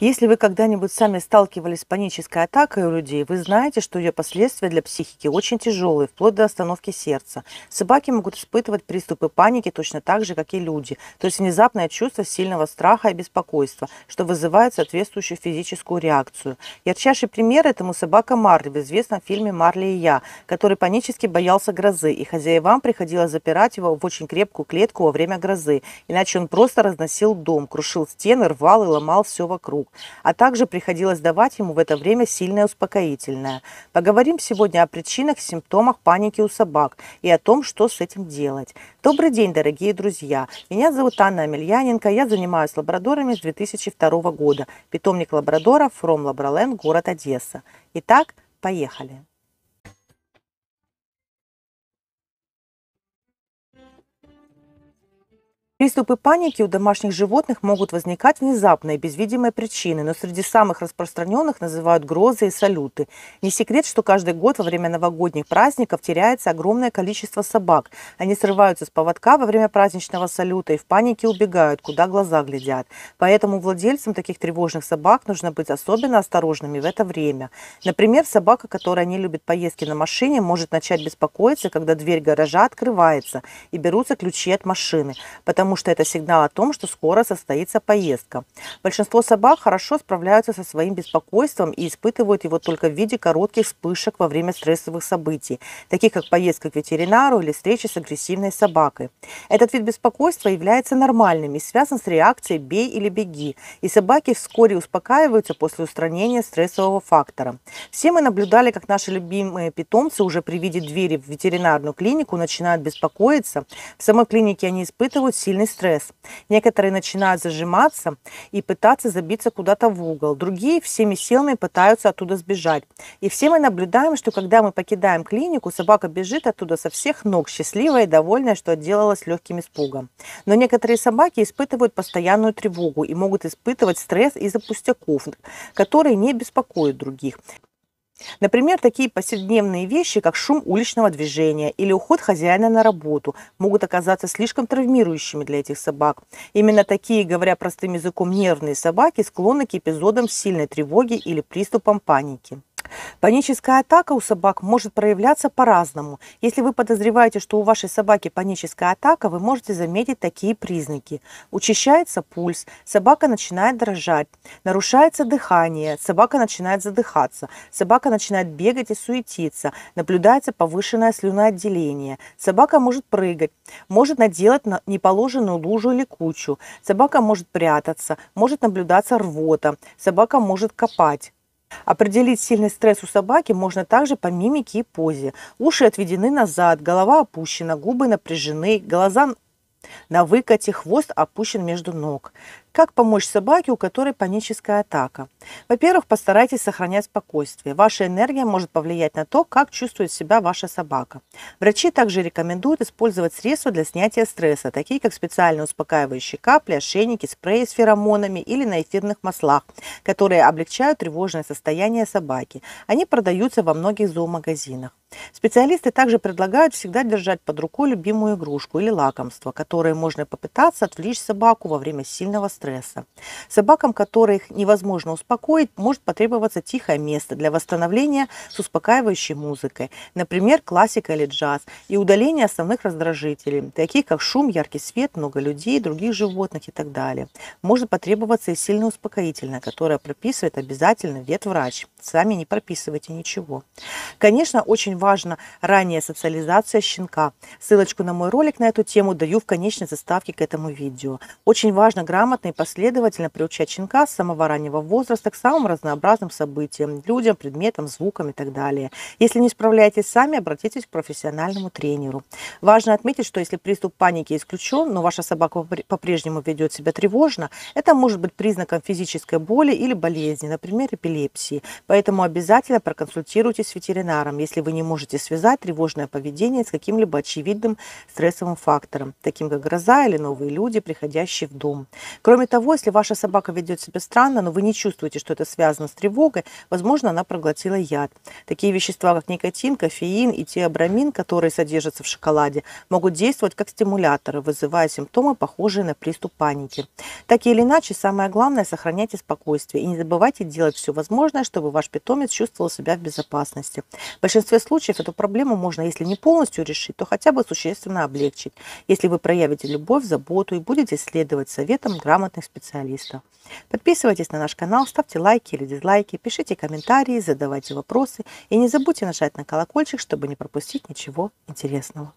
Если вы когда-нибудь сами сталкивались с панической атакой у людей, вы знаете, что ее последствия для психики очень тяжелые, вплоть до остановки сердца. Собаки могут испытывать приступы паники точно так же, как и люди, то есть внезапное чувство сильного страха и беспокойства, что вызывает соответствующую физическую реакцию. Ярчайший пример этому собака Марли в известном фильме «Марли и я», который панически боялся грозы, и хозяевам приходилось запирать его в очень крепкую клетку во время грозы, иначе он просто разносил дом, крушил стены, рвал и ломал все вокруг. А также приходилось давать ему в это время сильное успокоительное. Поговорим сегодня о причинах, симптомах паники у собак и о том, что с этим делать. Добрый день, дорогие друзья! Меня зовут Анна Амельяненко, я занимаюсь лабрадорами с 2002 года. Питомник лабрадоров From Лабраленд, город Одесса. Итак, поехали! Приступы паники у домашних животных могут возникать внезапно и без видимой причины, но среди самых распространенных называют грозы и салюты. Не секрет, что каждый год во время новогодних праздников теряется огромное количество собак. Они срываются с поводка во время праздничного салюта и в панике убегают, куда глаза глядят. Поэтому владельцам таких тревожных собак нужно быть особенно осторожными в это время. Например, собака, которая не любит поездки на машине, может начать беспокоиться, когда дверь гаража открывается и берутся ключи от машины. Потому потому что это сигнал о том, что скоро состоится поездка. Большинство собак хорошо справляются со своим беспокойством и испытывают его только в виде коротких вспышек во время стрессовых событий, таких как поездка к ветеринару или встреча с агрессивной собакой. Этот вид беспокойства является нормальным и связан с реакцией «бей или беги», и собаки вскоре успокаиваются после устранения стрессового фактора. Все мы наблюдали, как наши любимые питомцы уже при виде двери в ветеринарную клинику начинают беспокоиться. В самой клинике они испытывают сильный сильный стресс. Некоторые начинают зажиматься и пытаться забиться куда-то в угол. Другие всеми силами пытаются оттуда сбежать. И все мы наблюдаем, что когда мы покидаем клинику, собака бежит оттуда со всех ног, счастливая и довольная, что отделалась легким испугом. Но некоторые собаки испытывают постоянную тревогу и могут испытывать стресс из-за пустяков, которые не беспокоят других. Например, такие повседневные вещи, как шум уличного движения или уход хозяина на работу, могут оказаться слишком травмирующими для этих собак. Именно такие, говоря простым языком, нервные собаки склонны к эпизодам сильной тревоги или приступам паники. Паническая атака у собак может проявляться по-разному. Если вы подозреваете, что у вашей собаки паническая атака, вы можете заметить такие признаки. Учащается пульс, собака начинает дрожать, нарушается дыхание, собака начинает задыхаться, собака начинает бегать и суетиться, наблюдается повышенное слюноотделение, собака может прыгать, может наделать неположенную лужу или кучу, собака может прятаться, может наблюдаться рвота, собака может копать. Определить сильный стресс у собаки можно также по мимике и позе. Уши отведены назад, голова опущена, губы напряжены, глаза на выкате, хвост опущен между ног. Как помочь собаке, у которой паническая атака? Во-первых, постарайтесь сохранять спокойствие. Ваша энергия может повлиять на то, как чувствует себя ваша собака. Врачи также рекомендуют использовать средства для снятия стресса, такие как специальные успокаивающие капли, ошейники, спреи с феромонами или на эфирных маслах, которые облегчают тревожное состояние собаки. Они продаются во многих зоомагазинах. Специалисты также предлагают всегда держать под рукой любимую игрушку или лакомство, которое можно попытаться отвлечь собаку во время сильного стресса стресса. Собакам, которых невозможно успокоить, может потребоваться тихое место для восстановления с успокаивающей музыкой, например, классика или джаз, и удаление основных раздражителей, таких как шум, яркий свет, много людей, других животных и так далее. Может потребоваться и сильное успокоительное, которое прописывает обязательно ветврач. Сами не прописывайте ничего. Конечно, очень важно ранняя социализация щенка. Ссылочку на мой ролик на эту тему даю в конечной заставке к этому видео. Очень важно грамотно и последовательно приучать щенка с самого раннего возраста к самым разнообразным событиям, людям, предметам, звукам и так далее. Если не справляетесь сами, обратитесь к профессиональному тренеру. Важно отметить, что если приступ паники исключен, но ваша собака по-прежнему ведет себя тревожно, это может быть признаком физической боли или болезни, например, эпилепсии. Поэтому обязательно проконсультируйтесь с ветеринаром, если вы не можете связать тревожное поведение с каким-либо очевидным стрессовым фактором, таким как гроза или новые люди, приходящие в дом. Кроме Кроме того, если ваша собака ведет себя странно, но вы не чувствуете, что это связано с тревогой, возможно, она проглотила яд. Такие вещества, как никотин, кофеин и теобрамин, которые содержатся в шоколаде, могут действовать как стимуляторы, вызывая симптомы, похожие на приступ паники. Так или иначе, самое главное – сохраняйте спокойствие и не забывайте делать все возможное, чтобы ваш питомец чувствовал себя в безопасности. В большинстве случаев эту проблему можно, если не полностью решить, то хотя бы существенно облегчить, если вы проявите любовь, заботу и будете следовать советам грамотно грамотных специалистов. Подписывайтесь на наш канал, ставьте лайки или дизлайки, пишите комментарии, задавайте вопросы и не забудьте нажать на колокольчик, чтобы не пропустить ничего интересного.